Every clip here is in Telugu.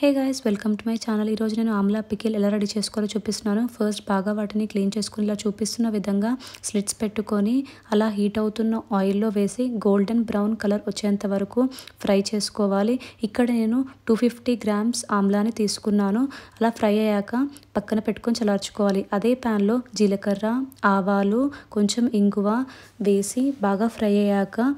hey guys welcome to my channel ఈరోజు నేను ఆమ్లా పికిల్ ఎలా రెడీ చేసుకోవాలో చూపిస్తున్నాను ఫస్ట్ బాగా వాటిని క్లీన్ చేసుకుని ఇలా చూపిస్తున్న విధంగా స్లిట్స్ పెట్టుకొని అలా హీట్ అవుతున్న ఆయిల్లో వేసి గోల్డెన్ బ్రౌన్ కలర్ వచ్చేంత వరకు ఫ్రై చేసుకోవాలి ఇక్కడ నేను టూ ఫిఫ్టీ గ్రామ్స్ ఆమ్లాని తీసుకున్నాను అలా ఫ్రై అయ్యాక పక్కన పెట్టుకొని చలార్చుకోవాలి అదే ప్యాన్లో జీలకర్ర ఆవాలు కొంచెం ఇంగువ వేసి బాగా ఫ్రై అయ్యాక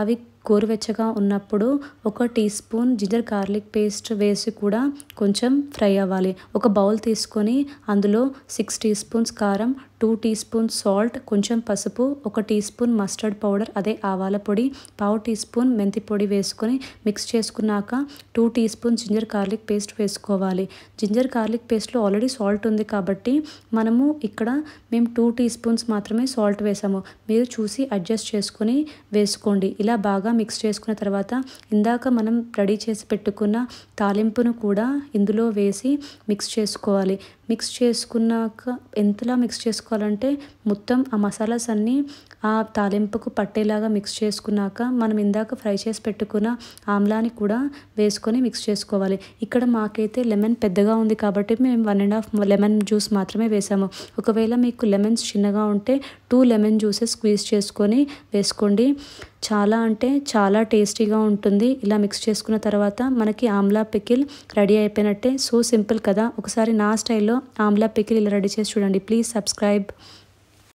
అవి గోరువెచ్చగా ఉన్నప్పుడు ఒక teaspoon ginger garlic paste వేసి కూడా కొంచెం ఫ్రై అవ్వాలి ఒక బౌల్ తీసుకొని అందులో సిక్స్ టీ స్పూన్స్ కారం టూ టీ స్పూన్ సాల్ట్ కొంచెం పసుపు ఒక టీ స్పూన్ మస్టర్డ్ పౌడర్ అదే ఆవాల పొడి పావు టీ స్పూన్ మెంతి పొడి వేసుకొని మిక్స్ చేసుకున్నాక two teaspoon ginger garlic paste వేసుకోవాలి జింజర్ గార్లిక్ పేస్ట్లో ఆల్రెడీ సాల్ట్ ఉంది కాబట్టి మనము ఇక్కడ మేము టూ టీ స్పూన్స్ మాత్రమే సాల్ట్ వేసాము మీరు చూసి అడ్జస్ట్ చేసుకొని వేసుకోండి ఇలా బాగా మిక్స్ చేసుకున్న తర్వాత ఇందాక మనం రెడీ చేసి పెట్టుకున్న తాలింపును కూడా ఇందులో వేసి మిక్స్ చేసుకోవాలి మిక్స్ చేసుకున్నాక ఎంతలా మిక్స్ చేసుకోవాలంటే మొత్తం ఆ మసాలాస్ అన్నీ ఆ తాలింపుకు పట్టేలాగా మిక్స్ చేసుకున్నాక మనం ఇందాక ఫ్రై చేసి పెట్టుకున్న ఆమ్లాని కూడా వేసుకొని మిక్స్ చేసుకోవాలి ఇక్కడ మాకైతే లెమన్ పెద్దగా ఉంది కాబట్టి మేము one and half lemon juice మాత్రమే వేసాము ఒకవేళ మీకు లెమన్స్ చిన్నగా ఉంటే టూ లెమన్ జ్యూసెస్ స్క్వీజ్ చేసుకొని వేసుకోండి చాలా అంటే చాలా టేస్టీగా ఉంటుంది ఇలా మిక్స్ చేసుకున్న తర్వాత మనకి ఆమ్లా పికిల్ రెడీ అయిపోయినట్టే సో సింపుల్ కదా ఒకసారి నా స్టైల్లో ఆమ్లా పికిల్ ఇలా రెడీ చేసి చూడండి ప్లీజ్ సబ్స్క్రైబ్